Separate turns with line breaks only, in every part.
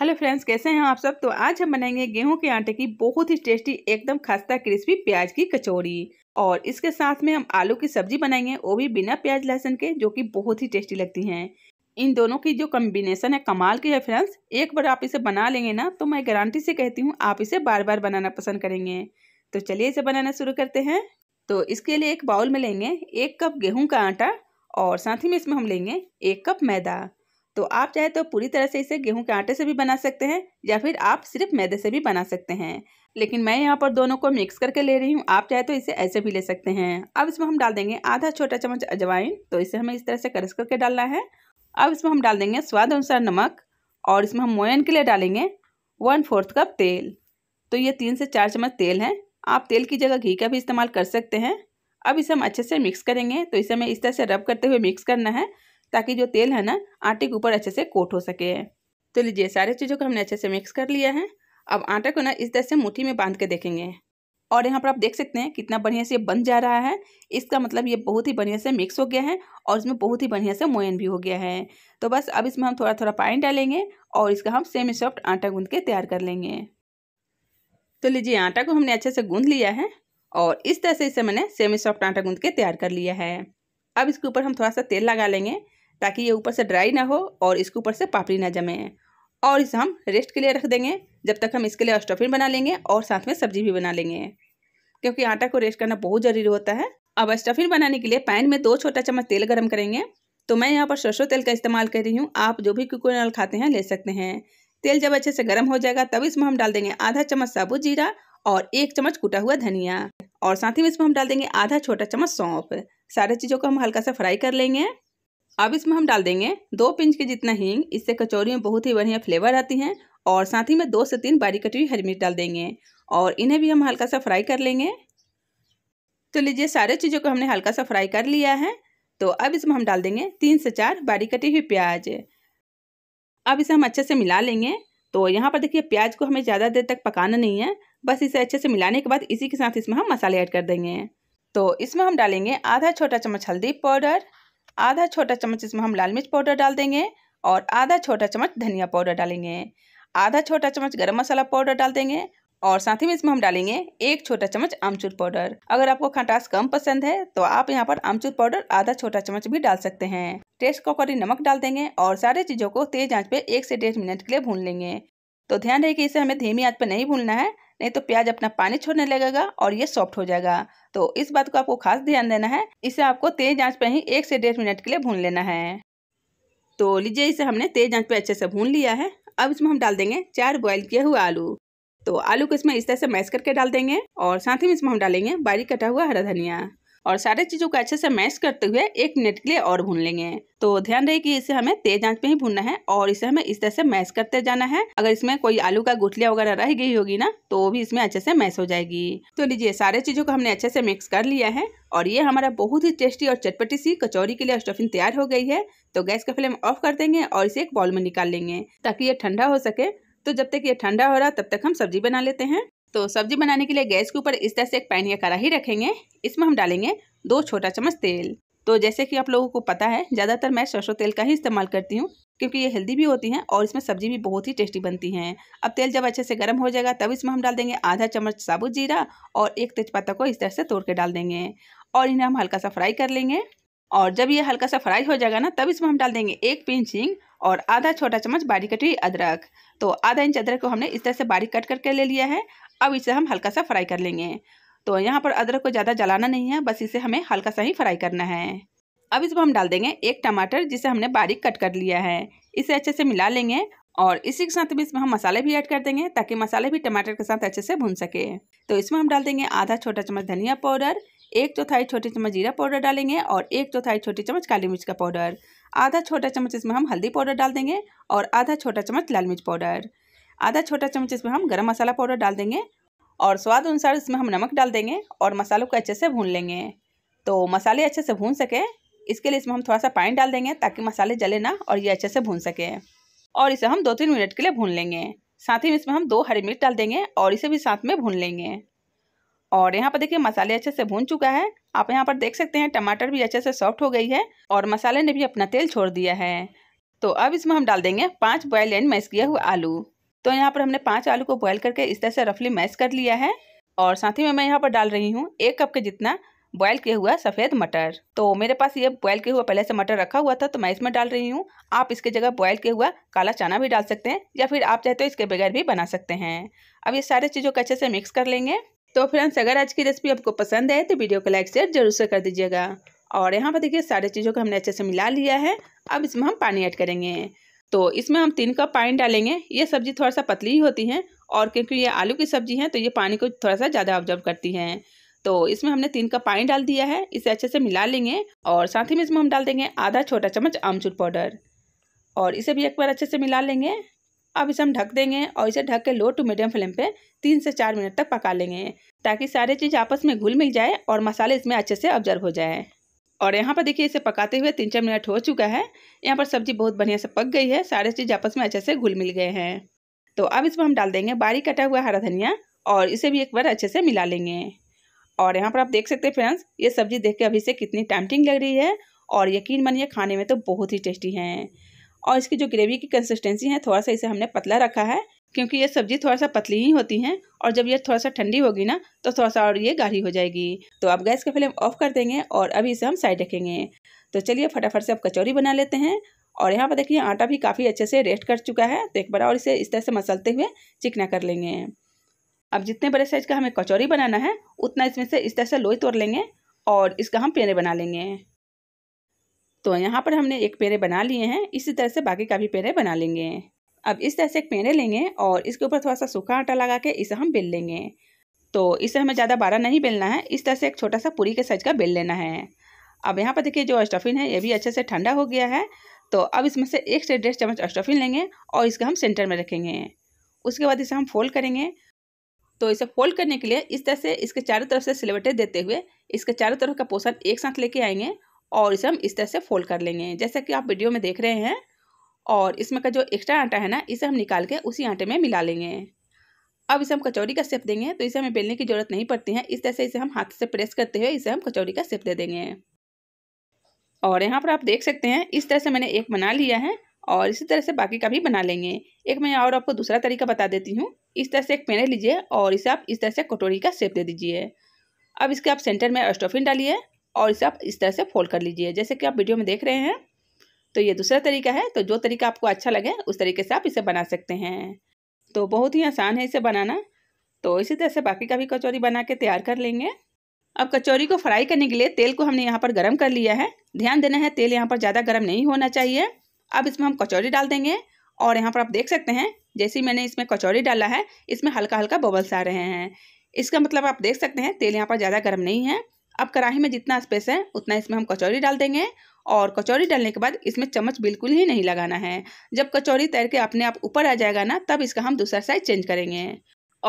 hello friends कैसे हैं आप सब तो आज हम बनाएंगे गेहूं के आटे की बहुत ही टेस्टी एकदम खस्ता क्रिस्पी प्याज की कचौड़ी और इसके साथ में हम आलू की सब्जी बनाएंगे वो भी बिना प्याज लहसुन के जो कि बहुत ही टेस्टी लगती हैं इन दोनों की जो कम्बिनेशन है कमाल की है फ्रेंड्स एक बार आप इसे बना लेंगे ना तो मैं गारंटी से कहती हूँ आप इसे बार बार बनाना पसंद करेंगे तो चलिए इसे बनाना शुरू करते हैं तो इसके लिए एक बाउल में लेंगे एक कप गेहूँ का आटा और साथ ही में इसमें हम लेंगे एक कप मैदा तो आप चाहे तो पूरी तरह से इसे गेहूं के आटे से भी बना सकते हैं या फिर आप सिर्फ मैदे से भी बना सकते हैं लेकिन मैं यहाँ पर दोनों को मिक्स करके ले रही हूँ आप चाहे तो इसे ऐसे भी ले सकते हैं अब इसमें हम डाल देंगे आधा छोटा चम्मच अजवाइन तो इसे हमें इस तरह से करस करके डालना है अब इसमें हम डाल देंगे स्वाद अनुसार नमक और इसमें हम मोयन के लिए डालेंगे वन फोर्थ कप तेल तो ये तीन से चार चम्मच तेल है आप तेल की जगह घी का भी इस्तेमाल कर सकते हैं अब इसे हम अच्छे से मिक्स करेंगे तो इसे हमें इस तरह से रब करते हुए मिक्स करना है ताकि जो तेल है ना आटे के ऊपर अच्छे से कोट हो सके तो लीजिए सारे चीज़ों को हमने अच्छे से मिक्स कर लिया है अब आटा को ना इस तरह से मुठ्ठी में बांध के देखेंगे और यहाँ पर आप देख सकते हैं कितना बढ़िया से बन जा रहा है इसका मतलब ये बहुत ही बढ़िया से मिक्स हो गया है और इसमें बहुत ही बढ़िया से मोयन भी हो गया है तो बस अब इसमें हम थोड़ा थोड़ा पानी डालेंगे और इसका हम सेमी सॉफ्ट आटा गूँध के तैयार कर लेंगे तो लीजिए आटा को हमने अच्छे से गूँध लिया है और इस तरह से इसे मैंने सेमी सॉफ्ट आटा गूंद के तैयार कर लिया है अब इसके ऊपर हम थोड़ा सा तेल लगा लेंगे ताकि ये ऊपर से ड्राई ना हो और इसके ऊपर से पापड़ी ना जमे और इसे हम रेस्ट के लिए रख देंगे जब तक हम इसके लिए स्टफिंग बना लेंगे और साथ में सब्जी भी बना लेंगे क्योंकि आटा को रेस्ट करना बहुत ज़रूरी होता है अब स्टफिंग बनाने के लिए पैन में दो छोटा चम्मच तेल गर्म करेंगे तो मैं यहाँ पर सरसों तेल का इस्तेमाल कर रही हूँ आप जो भी कोकोनल खाते हैं ले सकते हैं तेल जब अच्छे से गर्म हो जाएगा तब इसमें हम डाल देंगे आधा चम्मच साबुत जीरा और एक चम्मच कूटा हुआ धनिया और साथ ही में इसमें हम डाल देंगे आधा छोटा चम्मच सौंफ सारे चीज़ों को हम हल्का सा फ्राई कर लेंगे अब इसमें हम डाल देंगे दो पिंच के जितना हींग इससे कचौरी में बहुत ही बढ़िया फ्लेवर आती हैं और साथ ही में दो से तीन बारीक कटी हुई हरी मिर्च डाल देंगे और इन्हें भी हम हल्का सा फ्राई कर लेंगे तो लीजिए सारे चीज़ों को हमने हल्का सा फ्राई कर लिया है तो अब इसमें हम डाल देंगे तीन से चार बारीक कटी हुई प्याज अब इसे हम अच्छे से मिला लेंगे तो यहाँ पर देखिए प्याज को हमें ज़्यादा देर तक पकाना नहीं है बस इसे अच्छे से मिलाने के बाद इसी के साथ इसमें हम मसाले ऐड कर देंगे तो इसमें हम डालेंगे आधा छोटा चम्मच हल्दी पाउडर आधा छोटा चम्मच इसमें हम लाल मिर्च पाउडर डाल देंगे और आधा छोटा चम्मच धनिया पाउडर डालेंगे आधा छोटा चम्मच गरम मसाला पाउडर डाल देंगे और साथ ही में इसमें हम डालेंगे एक छोटा चम्मच आमचूर पाउडर अगर आपको खटास कम पसंद है तो आप यहाँ पर आमचूर पाउडर आधा छोटा चम्मच भी डाल सकते हैं टेस्ट को नमक डाल देंगे और सारे चीज़ों को तेज आंच पे एक से डेढ़ मिनट के लिए भून लेंगे तो ध्यान रहे कि इसे हमें धीमी आंच पर नहीं भूनना है नहीं तो प्याज अपना पानी छोड़ने लगेगा और ये सॉफ्ट हो जाएगा तो इस बात को आपको खास ध्यान देना है इसे आपको तेज आंच पर ही एक से डेढ़ मिनट के लिए भून लेना है तो लीजिए इसे हमने तेज आंच पर अच्छे से भून लिया है अब इसमें हम डाल देंगे चार बॉयल किए हुए आलू तो आलू को इसमें इस तरह से मैश करके डाल देंगे और साथ ही में इसमें हम डालेंगे बारीक कटा हुआ हरा धनिया और सारे चीज़ों को अच्छे से मैश करते हुए एक मिनट के लिए और भून लेंगे तो ध्यान रहे कि इसे हमें तेज आंच पे ही भूनना है और इसे हमें इस तरह से मैश करते जाना है अगर इसमें कोई आलू का गुठलिया वगैरह रह गई होगी ना तो वो भी इसमें अच्छे से मैश हो जाएगी तो लीजिए सारे चीज़ों को हमने अच्छे से मिक्स कर लिया है और ये हमारा बहुत ही टेस्टी और चटपटी सी कचौरी के लिए स्टफिंग तैयार हो गई है तो गैस का फ्लेम ऑफ कर देंगे और इसे एक बॉल में निकाल लेंगे ताकि ये ठंडा हो सके तो जब तक ये ठंडा हो रहा तब तक हम सब्जी बना लेते हैं तो सब्जी बनाने के लिए गैस के ऊपर इस तरह से एक पैन या कढ़ाई रखेंगे इसमें हम डालेंगे दो छोटा चम्मच तेल तो जैसे कि आप लोगों को पता है ज़्यादातर मैं सरसों तेल का ही इस्तेमाल करती हूँ क्योंकि ये हेल्दी भी होती हैं और इसमें सब्जी भी बहुत ही टेस्टी बनती हैं अब तेल जब अच्छे से गर्म हो जाएगा तब इसमें हम डाल देंगे आधा चम्मच साबुत जीरा और एक तेज़पत्ता को इस तरह से तोड़ के डाल देंगे और इन्हें हम हल्का सा फ्राई कर लेंगे और जब ये हल्का सा फ्राई हो जाएगा ना तब इसमें हम डाल देंगे एक पिंच हिंग और आधा छोटा चम्मच बारीक कटी अदरक तो आधा इंच अदरक को हमने इस तरह से बारीक कट करके ले लिया है अब इसे हम हल्का सा फ्राई कर लेंगे तो यहाँ पर अदरक को ज़्यादा जलाना नहीं है बस इसे हमें हल्का सा ही फ्राई करना है अब इसमें हम डाल देंगे एक टमाटर जिसे हमने बारीक कट कर लिया है इसे अच्छे से मिला लेंगे और इसी के साथ भी इसमें हम मसाले भी ऐड कर देंगे ताकि मसाले भी टमाटर के साथ अच्छे से भून सके तो इसमें हम डाल देंगे आधा छोटा चम्मच धनिया पाउडर एक चौथाई छोटी चम्मच जीरा पाउडर डालेंगे और एक चौथाई छोटी चम्मच काली मिर्च का पाउडर आधा छोटा चम्मच इसमें हम हल्दी पाउडर डाल देंगे और आधा छोटा चम्मच लाल मिर्च पाउडर आधा छोटा चम्मच इसमें हम गरम मसाला पाउडर डाल देंगे और स्वाद अनुसार इसमें हम नमक डाल देंगे और मसालों को अच्छे से भून लेंगे तो मसाले अच्छे से भून सके इसके लिए इसमें हम थोड़ा सा पानी डाल देंगे ताकि मसाले जले ना और ये अच्छे से भून सके और इसे हम दो तीन मिनट के लिए भून लेंगे साथ ही इसमें हम दो हरी मिर्च डाल देंगे और इसे भी साथ में भून लेंगे और यहाँ पर देखिए मसाले अच्छे से भून चुका है आप यहाँ पर देख सकते हैं टमाटर भी अच्छे से सॉफ्ट हो गई है और मसाले ने भी अपना तेल छोड़ दिया है तो अब इसमें हम डाल देंगे पाँच बॉयल एंड मैस किया हुआ आलू तो यहाँ पर हमने पाँच आलू को बॉयल करके इस तरह से रफली मैश कर लिया है और साथ ही में मैं यहाँ पर डाल रही हूँ एक कप के जितना बॉयल किया हुआ सफ़ेद मटर तो मेरे पास ये बॉयल किया हुआ पहले से मटर रखा हुआ था तो मैं इसमें डाल रही हूँ आप इसके जगह बॉयल किया हुआ काला चना भी डाल सकते हैं या फिर आप चाहे तो इसके बगैर भी बना सकते हैं अब ये सारे चीज़ों को अच्छे से मिक्स कर लेंगे तो फ्रेंड्स अगर आज की रेसिपी आपको पसंद आए तो वीडियो को लाइक शेयर जरूर से कर दीजिएगा और यहाँ पर देखिए सारे चीज़ों को हमने अच्छे से मिला लिया है अब इसमें हम पानी ऐड करेंगे तो इसमें हम तीन कप पानी डालेंगे ये सब्ज़ी थोड़ा सा पतली ही होती है और क्योंकि ये आलू की सब्ज़ी है तो ये पानी को थोड़ा सा ज़्यादा ऑब्जर्व करती हैं तो इसमें हमने तीन कप पानी डाल दिया है इसे अच्छे से मिला लेंगे और साथ ही में इसमें हम डाल देंगे आधा छोटा चम्मच आमचूर पाउडर और इसे भी एक बार अच्छे से मिला लेंगे अब इसे हम ढक देंगे और इसे ढक के लो टू मीडियम फ्लेम पे तीन से चार मिनट तक पका लेंगे ताकि सारे चीज़ आपस में घुल मिल जाए और मसाले इसमें अच्छे से ऑब्जर्व हो जाए और यहाँ पर देखिए इसे पकाते हुए तीन चार मिनट हो चुका है यहाँ पर सब्जी बहुत बढ़िया से पक गई है सारे चीज़ आपस में अच्छे से घुल मिल गए हैं तो अब इसमें हम डाल देंगे बारीक कटा हुआ हरा धनिया और इसे भी एक बार अच्छे से मिला लेंगे और यहाँ पर आप देख सकते हैं फ्रेंड्स ये सब्जी देख के अभी से कितनी टाइमटिंग लग रही है और यकीन मानिए खाने में तो बहुत ही टेस्टी है और इसकी जो ग्रेवी की कंसिस्टेंसी है थोड़ा सा इसे हमने पतला रखा है क्योंकि ये सब्ज़ी थोड़ा सा पतली ही होती हैं और जब ये थोड़ा सा ठंडी होगी ना तो थोड़ा सा और ये गाढ़ी हो जाएगी तो आप गैस का फ्लेम ऑफ कर देंगे और अभी इसे हम साइड रखेंगे तो चलिए फटाफट से आप कचौरी बना लेते हैं और यहाँ पर देखिए आटा भी काफ़ी अच्छे से रेस्ट कर चुका है तो एक बार और इसे इस तरह से मसलते हुए चिकना कर लेंगे अब जितने बड़े साइज़ का हमें कचौरी बनाना है उतना इसमें से इस तरह से लोई तोड़ लेंगे और इसका हम पेड़े बना लेंगे तो यहाँ पर हमने एक पेड़े बना लिए हैं इसी तरह से बाकी का भी पेड़े बना लेंगे अब इस तरह से एक पेड़े लेंगे और इसके ऊपर थोड़ा सा सूखा आटा लगा के इसे हम बेल लेंगे तो इसे हमें ज़्यादा बारा नहीं बेलना है इस तरह से एक छोटा सा पूरी के साइज का बेल लेना है अब यहाँ पर देखिए जो स्टफिन है ये भी अच्छे से ठंडा हो गया है तो अब इसमें से एक से डेढ़ चम्मच स्टफिन लेंगे और इसका हम सेंटर में रखेंगे उसके बाद इसे हम फोल्ड करेंगे तो इसे फोल्ड करने के लिए इस तरह से इसके चारों तरफ से सिलवटे देते हुए इसके चारों तरफ का पोषण एक साथ लेके आएंगे और इसे हम इस तरह से फोल्ड कर लेंगे जैसा कि आप वीडियो में देख रहे हैं और इसमें का जो एक्स्ट्रा आटा है ना इसे हम निकाल के उसी आटे में मिला लेंगे अब इसे हम कचौड़ी का सेप देंगे तो इसे हमें बेलने की ज़रूरत नहीं पड़ती है इस तरह से इसे हम हाथ से प्रेस करते हुए इसे हम कचौरी का सेप दे देंगे और यहाँ पर आप देख सकते हैं इस तरह से मैंने एक बना लिया है और इसी तरह से बाकी का भी बना लेंगे एक मैं और आपको दूसरा तरीका बता देती हूँ इस तरह से एक पेने लीजिए और इसे आप इस तरह से कटोरी का सेप दे दीजिए अब इसके आप सेंटर में स्टोफिन डालिए और इसे आप इस तरह से फोल्ड कर लीजिए जैसे कि आप वीडियो में देख रहे हैं तो ये दूसरा तरीका है तो जो तरीका आपको अच्छा लगे उस तरीके से आप इसे बना सकते हैं तो बहुत ही आसान है इसे बनाना तो इसी तरह से बाकी का भी कचौरी बना के तैयार कर लेंगे अब कचौरी को फ्राई करने के लिए तेल को हमने यहाँ पर गर्म कर लिया है ध्यान देना है तेल यहाँ पर ज़्यादा गर्म नहीं होना चाहिए अब इसमें हम कचौरी डाल देंगे और यहाँ पर आप देख सकते हैं जैसे ही मैंने इसमें कचौरी डाला है इसमें हल्का हल्का बबल्स आ रहे हैं इसका मतलब आप देख सकते हैं तेल यहाँ पर ज़्यादा गर्म नहीं है अब कढ़ाही में जितना स्पेस है उतना इसमें हम कचौरी डाल देंगे और कचौरी डालने के बाद इसमें चम्मच बिल्कुल ही नहीं लगाना है जब कचौरी तैर के अपने आप ऊपर आ जाएगा ना तब इसका हम दूसरा साइड चेंज करेंगे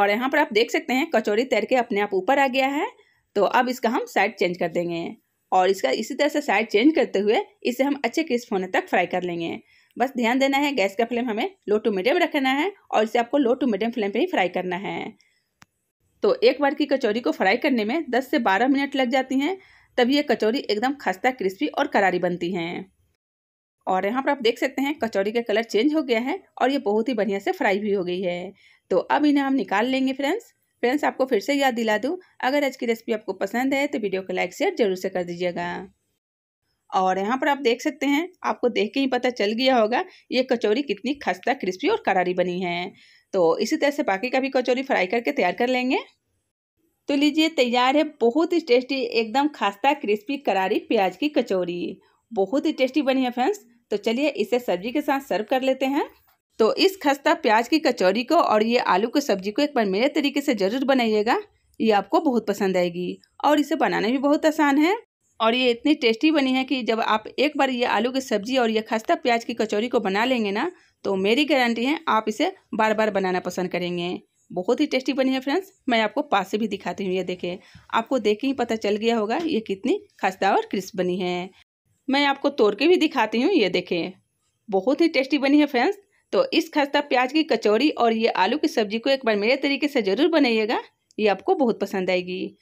और यहाँ पर आप देख सकते हैं कचौरी तैर के अपने आप ऊपर आ गया है तो अब इसका हम साइड चेंज कर देंगे और इसका इसी तरह से साइड चेंज करते हुए इसे हम अच्छे क्रिस्प होने तक फ्राई कर लेंगे बस ध्यान देना है गैस का फ्लेम हमें लो टू मीडियम रखना है और इसे आपको लो टू मीडियम फ्लेम पर ही फ्राई करना है तो एक बार की कचौरी को फ्राई करने में 10 से 12 मिनट लग जाती हैं तब ये कचौरी एकदम खस्ता क्रिस्पी और करारी बनती हैं और यहाँ पर आप देख सकते हैं कचौरी का कलर चेंज हो गया है और ये बहुत ही बढ़िया से फ्राई भी हो गई है तो अब इन्हें हम निकाल लेंगे फ्रेंड्स फ्रेंड्स आपको फिर से याद दिला दूँ अगर आज की रेसिपी आपको पसंद है तो वीडियो को लाइक शेयर जरूर से कर दीजिएगा और यहाँ पर आप देख सकते हैं आपको देख के ही पता चल गया होगा ये कचौरी कितनी खस्ता क्रिस्पी और करारी बनी है तो इसी तरह से बाकी का भी कचौरी फ्राई करके तैयार कर लेंगे तो लीजिए तैयार है बहुत ही टेस्टी एकदम खस्ता क्रिस्पी करारी प्याज की कचौरी बहुत ही टेस्टी बनी है फ्रेंड्स तो चलिए इसे सब्जी के साथ सर्व कर लेते हैं तो इस खस्ता प्याज की कचौरी को और ये आलू की सब्जी को एक बार मेरे तरीके से ज़रूर बनाइएगा ये आपको बहुत पसंद आएगी और इसे बनाना भी बहुत आसान है और ये इतनी टेस्टी बनी है कि जब आप एक बार ये आलू की सब्ज़ी और ये खस्ता प्याज की कचौरी को बना लेंगे ना तो मेरी गारंटी है आप इसे बार बार बनाना पसंद करेंगे बहुत ही टेस्टी बनी है फ्रेंड्स मैं आपको पास से भी दिखाती हूँ ये देखें आपको देख के ही पता चल गया होगा ये कितनी खस्ता और क्रिस्प बनी है मैं आपको तोड़ के भी दिखाती हूँ ये देखें बहुत ही टेस्टी बनी है फ्रेंड्स तो इस खस्ता प्याज की कचौड़ी और ये आलू की सब्ज़ी को एक बार मेरे तरीके से ज़रूर बनाइएगा ये आपको बहुत पसंद आएगी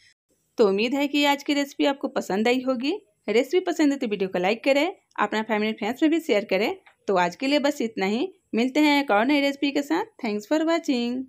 तो उम्मीद है कि आज की रेसिपी आपको पसंद आई होगी रेसिपी पसंद है तो वीडियो को लाइक करें अपना फैमिली फ्रेंड्स में भी शेयर करें तो आज के लिए बस इतना ही मिलते हैं एक और नई रेसिपी के साथ थैंक्स फॉर वॉचिंग